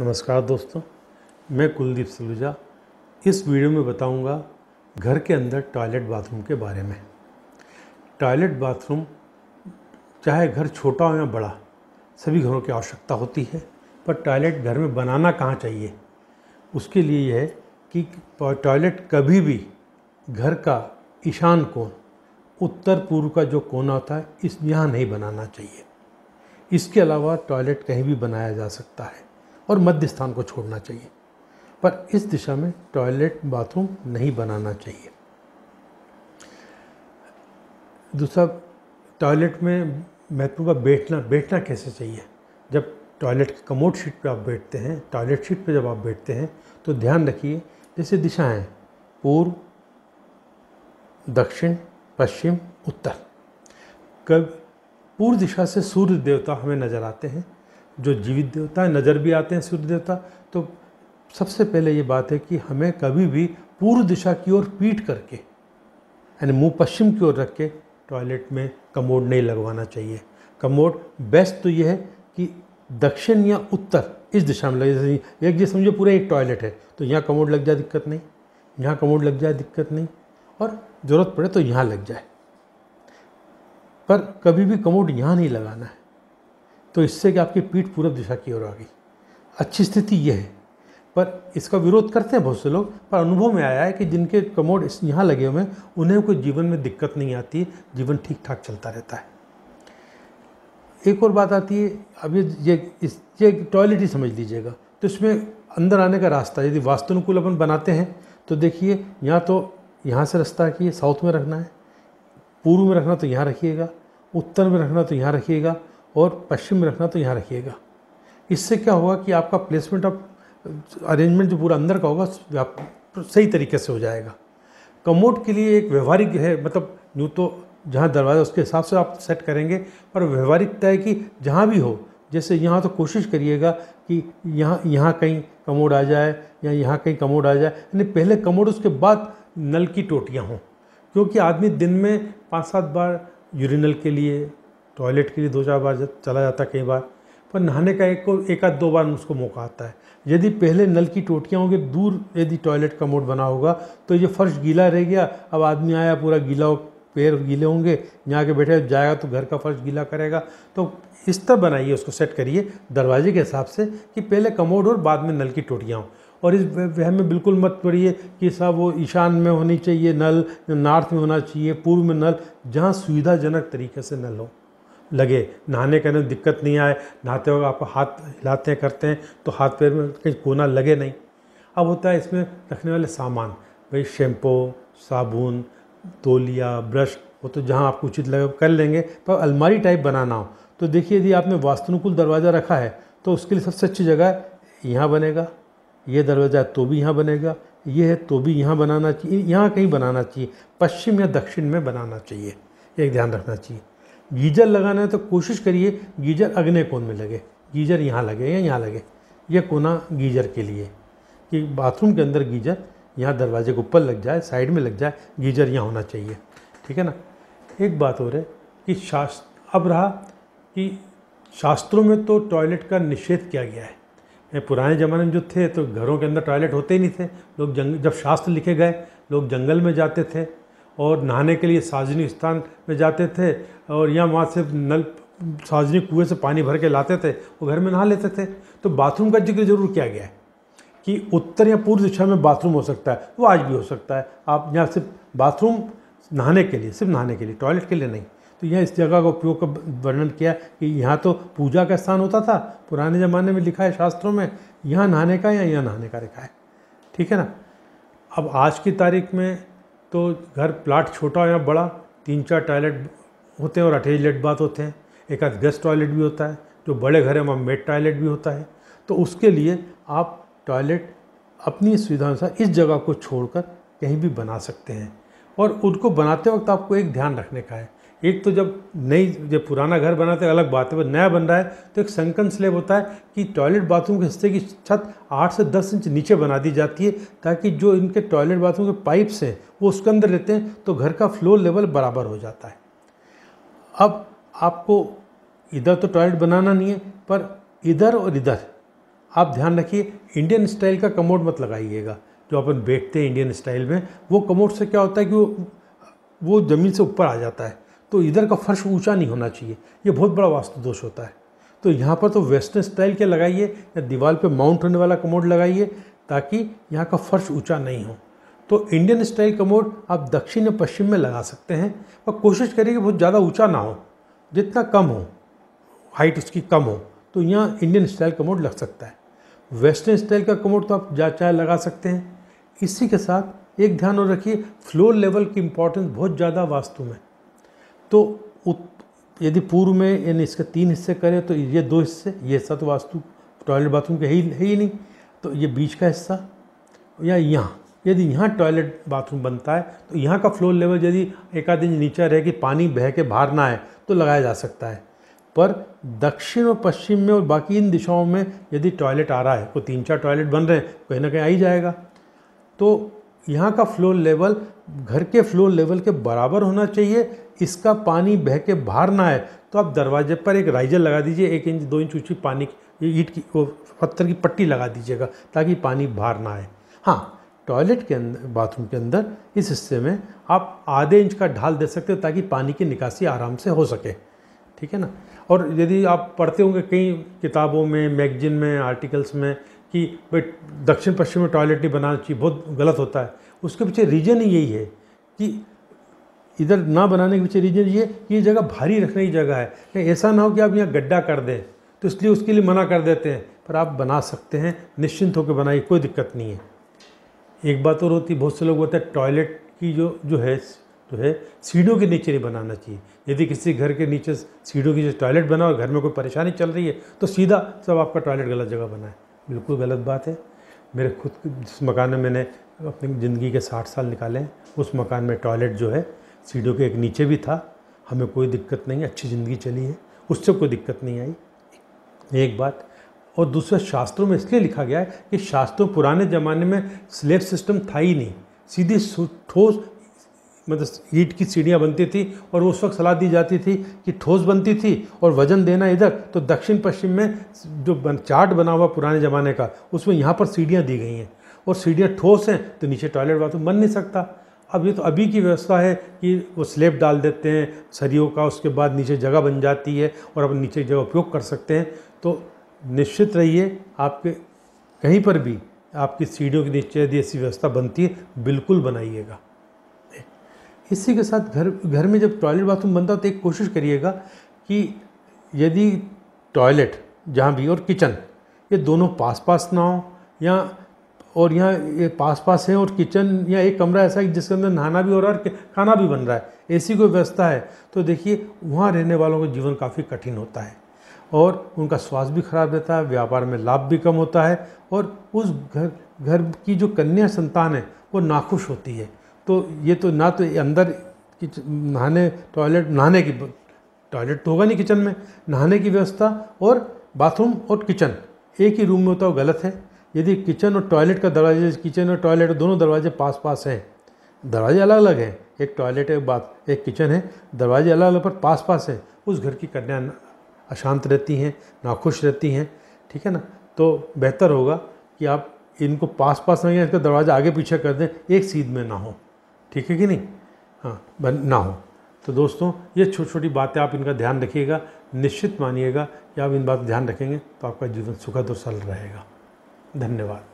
नमस्कार दोस्तों मैं कुलदीप सलूजा इस वीडियो में बताऊंगा घर के अंदर टॉयलेट बाथरूम के बारे में टॉयलेट बाथरूम चाहे घर छोटा हो या बड़ा सभी घरों की आवश्यकता होती है पर टॉयलेट घर में बनाना कहाँ चाहिए उसके लिए यह है कि टॉयलेट कभी भी घर का ईशान कोण उत्तर पूर्व का जो कोना होता है इस यहाँ नहीं बनाना चाहिए इसके अलावा टॉयलेट कहीं भी बनाया जा सकता है और मध्य स्थान को छोड़ना चाहिए पर इस दिशा में टॉयलेट बाथरूम नहीं बनाना चाहिए दूसरा टॉयलेट में महत्वपूर्ण बैठना बैठना कैसे चाहिए जब टॉयलेट कमोड शीट पर आप बैठते हैं टॉयलेट शीट पर जब आप बैठते हैं तो ध्यान रखिए जैसे दिशाएं पूर्व दक्षिण पश्चिम उत्तर कब पूर्व दिशा से सूर्य देवता हमें नज़र आते हैं जो जीवित देवता है नज़र भी आते हैं सूर्य देवता तो सबसे पहले ये बात है कि हमें कभी भी पूर्व दिशा की ओर पीट करके यानी मुंह पश्चिम की ओर रख के टॉयलेट में कमोड नहीं लगवाना चाहिए कमोड बेस्ट तो ये है कि दक्षिण या उत्तर इस दिशा में लग जाए एक जैसे समझो पूरा एक टॉयलेट है तो यहाँ कमोड लग जाए दिक्कत नहीं यहाँ कमोड लग जाए दिक्कत नहीं और ज़रूरत पड़े तो यहाँ लग जाए पर कभी भी कमोड यहाँ नहीं लगाना है तो इससे कि आपकी पीठ पूर्व दिशा की ओर आ गई अच्छी स्थिति यह है पर इसका विरोध करते हैं बहुत से लोग पर अनुभव में आया है कि जिनके कमोड इस यहाँ लगे हुए हैं उन्हें कोई जीवन में दिक्कत नहीं आती जीवन ठीक ठाक चलता रहता है एक और बात आती है अब ये ये इस ये टॉयलेट ही समझ लीजिएगा तो इसमें अंदर आने का रास्ता यदि वास्तुनुकूल अपन बनाते हैं तो देखिए यहाँ तो यहाँ से रास्ता रखिए साउथ में रखना है पूर्व में रखना तो यहाँ रखिएगा उत्तर में रखना तो यहाँ रखिएगा और पश्चिम रखना तो यहाँ रखिएगा इससे क्या होगा कि आपका प्लेसमेंट ऑफ अरेंजमेंट जो पूरा अंदर का होगा सही तरीके से हो जाएगा कमोड के लिए एक व्यवहारिक है मतलब यूँ तो जहाँ दरवाज़ा उसके हिसाब से आप सेट करेंगे पर व्यवहारिकता है कि जहाँ भी हो जैसे यहाँ तो कोशिश करिएगा कि यहाँ यहाँ कहीं कमोड आ जाए या यहाँ कहीं कमोड आ जाए यानी पहले कमोड उसके बाद नल की टोटियाँ हों क्योंकि आदमी दिन में पाँच सात बार यूरिनल के लिए टॉयलेट के लिए दो चार बार चला जाता कई बार पर नहाने का एक को एक आध दो बार उसको मौका आता है यदि पहले नल की टोटियाँ होंगी दूर यदि टॉयलेट का मोड बना होगा तो ये फर्श गीला रह गया अब आदमी आया पूरा गीला हो पैर गीले होंगे यहाँ के बैठे जाएगा तो घर का फर्श गीला करेगा तो इस तरह बनाइए उसको सेट करिए दरवाजे के हिसाब से कि पहले कमोड और बाद में नल की टोटियाँ हों और इस वह में बिल्कुल मत पड़िए कि साहब वो ईशान में होनी चाहिए नल नॉर्थ में होना चाहिए पूर्व में नल जहाँ सुविधाजनक तरीके से नल हो लगे नहाने के अंदर दिक्कत नहीं आए नहाते वक्त आप हाथ हिलाते हैं करते हैं तो हाथ पैर में कहीं कोना लगे नहीं अब होता है इसमें रखने वाले सामान भाई शैम्पू साबुन तोलिया ब्रश वो तो जहाँ आपको उचित लगे कर लेंगे पर अलमारी टाइप बनाना हो तो देखिए यदि आपने वास्तुनुकूल दरवाज़ा रखा है तो उसके लिए सबसे अच्छी जगह यहाँ बनेगा ये दरवाज़ा है तो भी यहाँ बनेगा ये है तो भी यहाँ बनाना चाहिए यहाँ कहीं बनाना चाहिए पश्चिम या दक्षिण में बनाना चाहिए एक ध्यान रखना चाहिए गीजर लगाना है तो कोशिश करिए गीजर अग्नय कोण में लगे गीजर यहाँ लगे या यहाँ लगे यह कोना गीजर के लिए कि बाथरूम के अंदर गीजर यहाँ दरवाजे के ऊपर लग जाए साइड में लग जाए गीजर यहाँ होना चाहिए ठीक है ना एक बात और है कि शास्त्र अब रहा कि शास्त्रों में तो टॉयलेट का निषेध किया गया है पुराने ज़माने में जो थे तो घरों के अंदर टॉयलेट होते ही नहीं थे लोग जंग जब शास्त्र लिखे गए लोग जंगल में जाते थे और नहाने के लिए सार्वजनिक स्थान में जाते थे और या वहाँ से नल सार्वजनिक कुएँ से पानी भर के लाते थे वो घर में नहा लेते थे तो बाथरूम का जिक्र जरूर किया गया है कि उत्तर या पूर्व दिशा में बाथरूम हो सकता है वो आज भी हो सकता है आप यहाँ सिर्फ बाथरूम नहाने के लिए सिर्फ नहाने के लिए टॉयलेट के लिए नहीं तो यह इस जगह का उपयोग का वर्णन किया कि यहाँ तो पूजा का स्थान होता था पुराने ज़माने में लिखा है शास्त्रों में यहाँ नहाने का या यहाँ नहाने का लिखा है ठीक है ना अब आज की तारीख में तो घर प्लाट छोटा या बड़ा तीन चार टॉयलेट होते हैं और अटैच लेट बाथ होते हैं एक आध गेस्ट टॉयलेट भी होता है जो बड़े घर है वहाँ मेड टॉयलेट भी होता है तो उसके लिए आप टॉयलेट अपनी सुविधा अनुसार इस जगह को छोड़कर कहीं भी बना सकते हैं और उनको बनाते वक्त आपको एक ध्यान रखने का है एक तो जब नई जब पुराना घर बनाते हैं अलग बात है पर नया बन रहा है तो एक संकन स्लेब होता है कि टॉयलेट बाथरूम के हिस्से की छत आठ से दस इंच नीचे बना दी जाती है ताकि जो इनके टॉयलेट बाथरूम के पाइप्स हैं वो उसके अंदर रहते हैं तो घर का फ्लोर लेवल बराबर हो जाता है अब आपको इधर तो टॉयलेट बनाना नहीं है पर इधर और इधर आप ध्यान रखिए इंडियन स्टाइल का कमोड मत लगाइएगा जो अपन बैठते हैं इंडियन स्टाइल में वो कमोड से क्या होता है कि वो वो ज़मीन से ऊपर आ जाता है तो इधर का फर्श ऊंचा नहीं होना चाहिए ये बहुत बड़ा वास्तु दोष होता है तो यहाँ पर तो वेस्टर्न स्टाइल के लगाइए या दीवार पे माउंट होने वाला कमोड लगाइए ताकि यहाँ का फर्श ऊंचा नहीं हो तो इंडियन स्टाइल कमोड आप दक्षिण या पश्चिम में लगा सकते हैं और कोशिश करिए कि बहुत ज़्यादा ऊँचा ना हो जितना कम हो हाइट उसकी कम हो तो यहाँ इंडियन स्टाइल कमोड लग सकता है वेस्टर्न स्टाइल का कमोड तो आप जा चाहे लगा सकते हैं इसी के साथ एक ध्यान और रखिए फ्लोर लेवल की इम्पोर्टेंस बहुत ज़्यादा वास्तु में तो यदि पूर्व में यानी इसके तीन हिस्से करें तो ये दो हिस्से ये हिस्सा तो वास्तु टॉयलेट बाथरूम के ही है ही नहीं तो ये बीच का हिस्सा या यहाँ यदि यहाँ टॉयलेट बाथरूम बनता है तो यहाँ का फ्लोर लेवल यदि एक आध इंच नीचा रहे कि पानी बह के बाहर ना आए तो लगाया जा सकता है पर दक्षिण और पश्चिम में और बाकी इन दिशाओं में यदि टॉयलेट आ रहा है कोई तीन चार टॉयलेट बन रहे हैं कहीं ना कहीं आ ही जाएगा तो यहाँ का फ्लो लेवल घर के फ्लो लेवल के बराबर होना चाहिए इसका पानी बह के बाहर ना आए तो आप दरवाजे पर एक राइजर लगा दीजिए एक इंच दो इंच ऊँची पानी की ईट की वो पत्थर की पट्टी लगा दीजिएगा ताकि पानी बाहर ना आए हाँ टॉयलेट के अंदर बाथरूम के अंदर इस हिस्से में आप आधे इंच का ढाल दे सकते हो ताकि पानी की निकासी आराम से हो सके ठीक है ना और यदि आप पढ़ते होंगे कई किताबों में मैगजीन में आर्टिकल्स में कि भाई दक्षिण पश्चिम में टॉयलेट नहीं बनाना चाहिए बहुत गलत होता है उसके पीछे रीज़न ही यही है कि इधर ना बनाने के पीछे रीज़न ये कि ये जगह भारी रखने की जगह है ऐसा ना हो कि आप यहाँ गड्ढा कर दें तो इसलिए उसके लिए मना कर देते हैं पर आप बना सकते हैं निश्चिंत होकर बनाइए कोई दिक्कत नहीं है एक बात और होती बहुत से लोग बोलते हैं टॉयलेट की जो जो है जो है सीढ़ियों के नीचे नहीं बनाना चाहिए यदि किसी घर के नीचे सीढ़ियों की जो टॉयलेट बना और घर में कोई परेशानी चल रही है तो सीधा सब आपका टॉयलेट गलत जगह बनाए बिल्कुल गलत बात है मेरे खुद जिस मकान में मैंने अपनी ज़िंदगी के साठ साल निकाले हैं उस मकान में टॉयलेट जो है सीढ़ियों के एक नीचे भी था हमें कोई दिक्कत नहीं अच्छी ज़िंदगी चली है उससे कोई दिक्कत नहीं आई एक बात और दूसरा शास्त्रों में इसलिए लिखा गया है कि शास्त्रों पुराने ज़माने में स्लेब सिस्टम था ही नहीं सीधी ठोस मतलब ईट की सीढ़ियाँ बनती थी और उस वक्त सलाह दी जाती थी कि ठोस बनती थी और वजन देना इधर तो दक्षिण पश्चिम में जो बन चार्ट बना हुआ पुराने ज़माने का उसमें यहाँ पर सीढ़ियाँ दी गई हैं और सीढ़ियाँ ठोस हैं तो नीचे टॉयलेट बाथरूम बन नहीं सकता अब ये तो अभी की व्यवस्था है कि वो स्लेब डाल देते हैं सरियों का उसके बाद नीचे जगह बन जाती है और अपन नीचे जगह उपयोग कर सकते हैं तो निश्चित रहिए आपके कहीं पर भी आपकी सीढ़ियों के नीचे यदि ऐसी व्यवस्था बनती है बिल्कुल बनाइएगा इसी के साथ घर घर में जब टॉयलेट बाथरूम बनता हो तो एक कोशिश करिएगा कि यदि टॉयलेट जहाँ भी और किचन ये दोनों पास पास ना हो या और यहाँ ये पास पास है और किचन या एक कमरा ऐसा है जिसके अंदर नहाना भी हो रहा है और खाना भी बन रहा है ऐसी कोई व्यवस्था है तो देखिए वहाँ रहने वालों का जीवन काफ़ी कठिन होता है और उनका स्वास्थ्य भी खराब रहता है व्यापार में लाभ भी कम होता है और उस घर घर की जो कन्या संतान है वो नाखुश होती है तो ये तो ना तो अंदर नहाने टॉयलेट नहाने की टॉयलेट तो होगा नहीं किचन में नहाने की व्यवस्था और बाथरूम और किचन एक ही रूम में होता वो गलत है यदि किचन और टॉयलेट का दरवाजे किचन और टॉयलेट दोनों दरवाजे पास पास हैं दरवाजे अलग अलग हैं एक टॉयलेट है एक बाथ एक किचन है दरवाजे अलग अलग पर पास पास हैं उस घर की कन्या अशांत रहती हैं नाखुश रहती हैं ठीक है ना तो बेहतर होगा कि आप इनको पास पास नहीं इसका दरवाज़ा आगे पीछे कर दें एक सीध में ना हो ठीक है कि नहीं हाँ ना हो तो दोस्तों ये छोटी छोटी बातें आप इनका ध्यान रखिएगा निश्चित मानिएगा कि आप इन बात ध्यान रखेंगे तो आपका जीवन सुखद और सरल रहेगा धन्यवाद